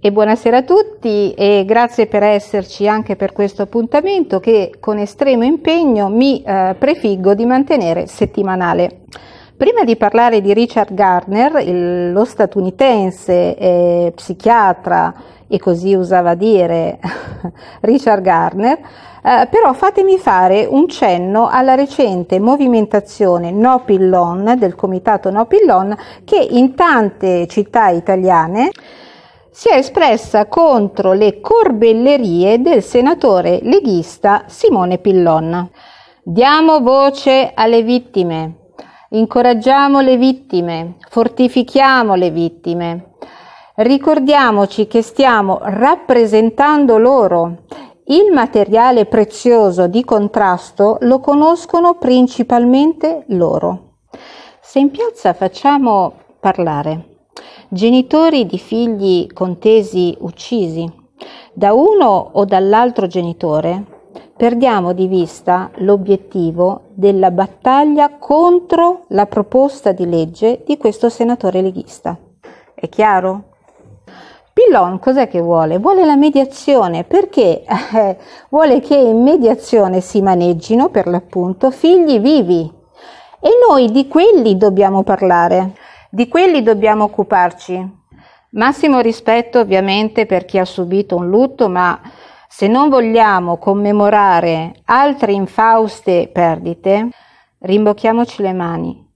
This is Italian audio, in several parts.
E buonasera a tutti e grazie per esserci anche per questo appuntamento che con estremo impegno mi eh, prefiggo di mantenere settimanale. Prima di parlare di Richard Garner, il, lo statunitense eh, psichiatra, e così usava dire Richard Garner, eh, però fatemi fare un cenno alla recente movimentazione No Pillon del comitato No Pillon che in tante città italiane si è espressa contro le corbellerie del senatore leghista Simone Pillon. Diamo voce alle vittime, incoraggiamo le vittime, fortifichiamo le vittime, ricordiamoci che stiamo rappresentando loro. Il materiale prezioso di contrasto lo conoscono principalmente loro. Se in piazza facciamo parlare genitori di figli contesi uccisi da uno o dall'altro genitore, perdiamo di vista l'obiettivo della battaglia contro la proposta di legge di questo senatore leghista. È chiaro? Pillon cos'è che vuole? Vuole la mediazione perché eh, vuole che in mediazione si maneggino per l'appunto figli vivi e noi di quelli dobbiamo parlare, di quelli dobbiamo occuparci. Massimo rispetto ovviamente per chi ha subito un lutto, ma se non vogliamo commemorare altre infauste perdite, rimbocchiamoci le mani.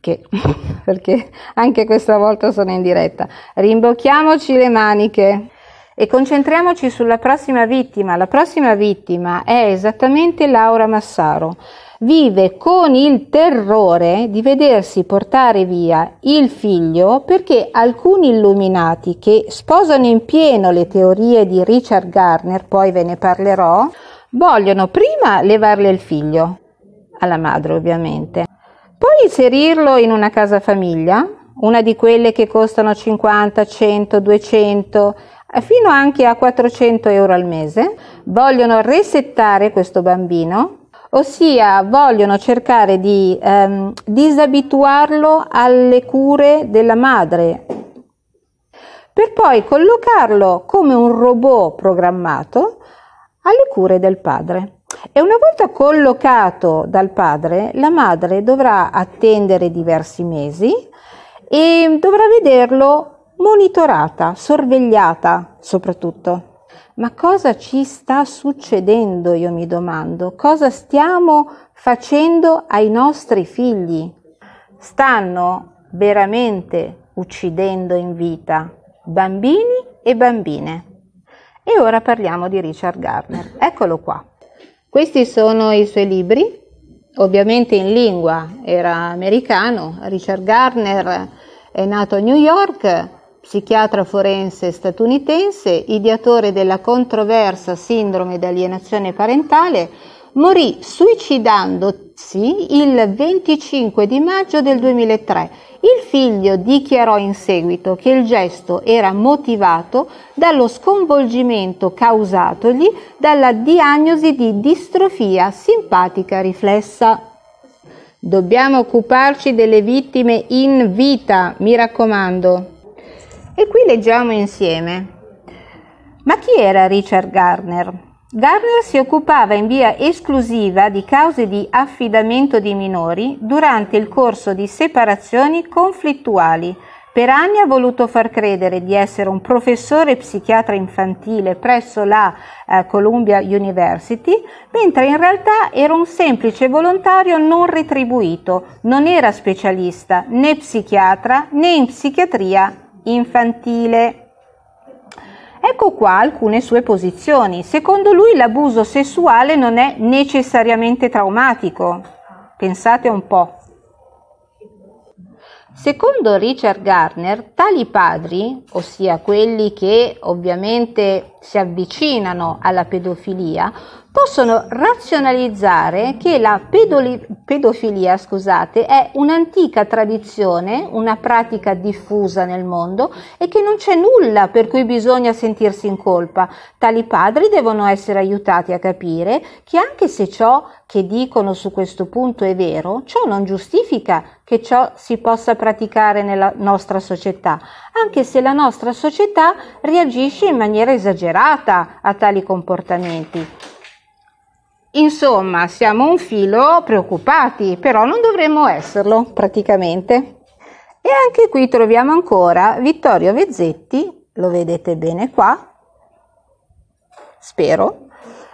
Che, perché anche questa volta sono in diretta. Rimbocchiamoci le maniche e concentriamoci sulla prossima vittima. La prossima vittima è esattamente Laura Massaro vive con il terrore di vedersi portare via il figlio perché alcuni illuminati che sposano in pieno le teorie di Richard Garner, poi ve ne parlerò, vogliono prima levarle il figlio, alla madre ovviamente, poi inserirlo in una casa famiglia, una di quelle che costano 50, 100, 200, fino anche a 400 euro al mese, vogliono resettare questo bambino ossia vogliono cercare di ehm, disabituarlo alle cure della madre, per poi collocarlo come un robot programmato alle cure del padre. E una volta collocato dal padre, la madre dovrà attendere diversi mesi e dovrà vederlo monitorata, sorvegliata soprattutto. Ma cosa ci sta succedendo, io mi domando? Cosa stiamo facendo ai nostri figli? Stanno veramente uccidendo in vita bambini e bambine. E ora parliamo di Richard Gardner. Eccolo qua. Questi sono i suoi libri, ovviamente in lingua, era americano. Richard Gardner è nato a New York, psichiatra forense statunitense, ideatore della controversa sindrome d'alienazione parentale, morì suicidandosi il 25 di maggio del 2003. Il figlio dichiarò in seguito che il gesto era motivato dallo sconvolgimento causatogli dalla diagnosi di distrofia simpatica riflessa. Dobbiamo occuparci delle vittime in vita, mi raccomando. E qui leggiamo insieme. Ma chi era Richard Garner? Garner si occupava in via esclusiva di cause di affidamento di minori durante il corso di separazioni conflittuali. Per anni ha voluto far credere di essere un professore psichiatra infantile presso la eh, Columbia University, mentre in realtà era un semplice volontario non retribuito, non era specialista né psichiatra né in psichiatria infantile. Ecco qua alcune sue posizioni. Secondo lui l'abuso sessuale non è necessariamente traumatico. Pensate un po'. Secondo Richard Garner, tali padri, ossia quelli che ovviamente si avvicinano alla pedofilia, possono razionalizzare che la pedoli, pedofilia scusate, è un'antica tradizione, una pratica diffusa nel mondo e che non c'è nulla per cui bisogna sentirsi in colpa. Tali padri devono essere aiutati a capire che anche se ciò che dicono su questo punto è vero, ciò non giustifica che ciò si possa praticare nella nostra società, anche se la nostra società reagisce in maniera esagerata a tali comportamenti. Insomma, siamo un filo preoccupati, però non dovremmo esserlo praticamente. E anche qui troviamo ancora Vittorio Vezzetti, lo vedete bene qua, spero.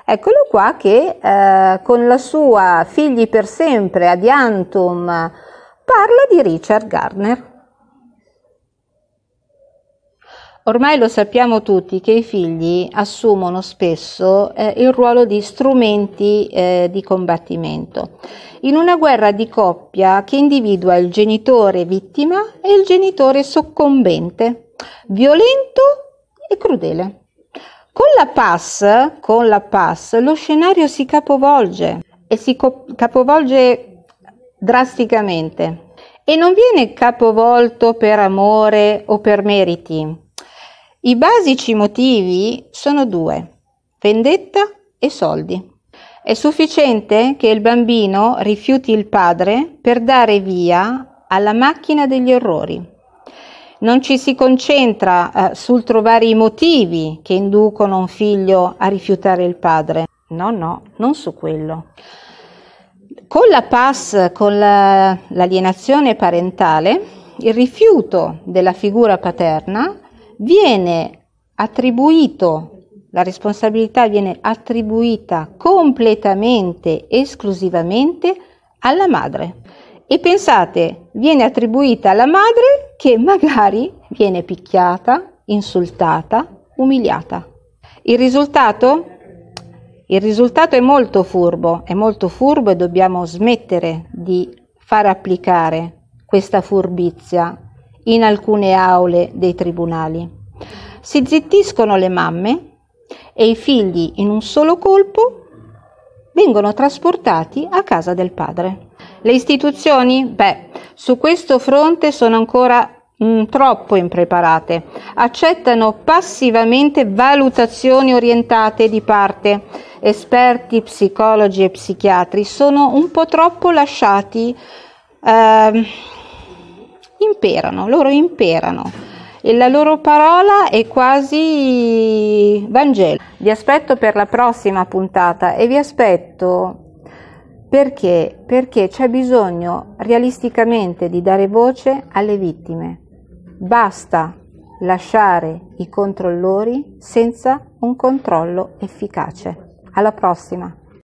Eccolo qua che eh, con la sua Figli per sempre, Adiantum, parla di Richard Gardner. Ormai lo sappiamo tutti che i figli assumono spesso eh, il ruolo di strumenti eh, di combattimento in una guerra di coppia che individua il genitore vittima e il genitore soccombente, violento e crudele. Con la PAS, con la PAS lo scenario si capovolge e si co- capovolge drasticamente e non viene capovolto per amore o per meriti i basici motivi sono due, vendetta e soldi. È sufficiente che il bambino rifiuti il padre per dare via alla macchina degli orrori. Non ci si concentra eh, sul trovare i motivi che inducono un figlio a rifiutare il padre. No, no, non su quello. Con la PAS, con la, l'alienazione parentale, il rifiuto della figura paterna viene attribuito, la responsabilità viene attribuita completamente, esclusivamente alla madre. E pensate, viene attribuita alla madre che magari viene picchiata, insultata, umiliata. Il risultato? Il risultato è molto furbo, è molto furbo e dobbiamo smettere di far applicare questa furbizia in alcune aule dei tribunali. Si zittiscono le mamme e i figli in un solo colpo vengono trasportati a casa del padre. Le istituzioni? Beh, su questo fronte sono ancora mh, mm, troppo impreparate. Accettano passivamente valutazioni orientate di parte. Esperti, psicologi e psichiatri sono un po' troppo lasciati eh, imperano, loro imperano e la loro parola è quasi Vangelo. Vi aspetto per la prossima puntata e vi aspetto perché? Perché c'è bisogno realisticamente di dare voce alle vittime. Basta lasciare i controllori senza un controllo efficace. Alla prossima!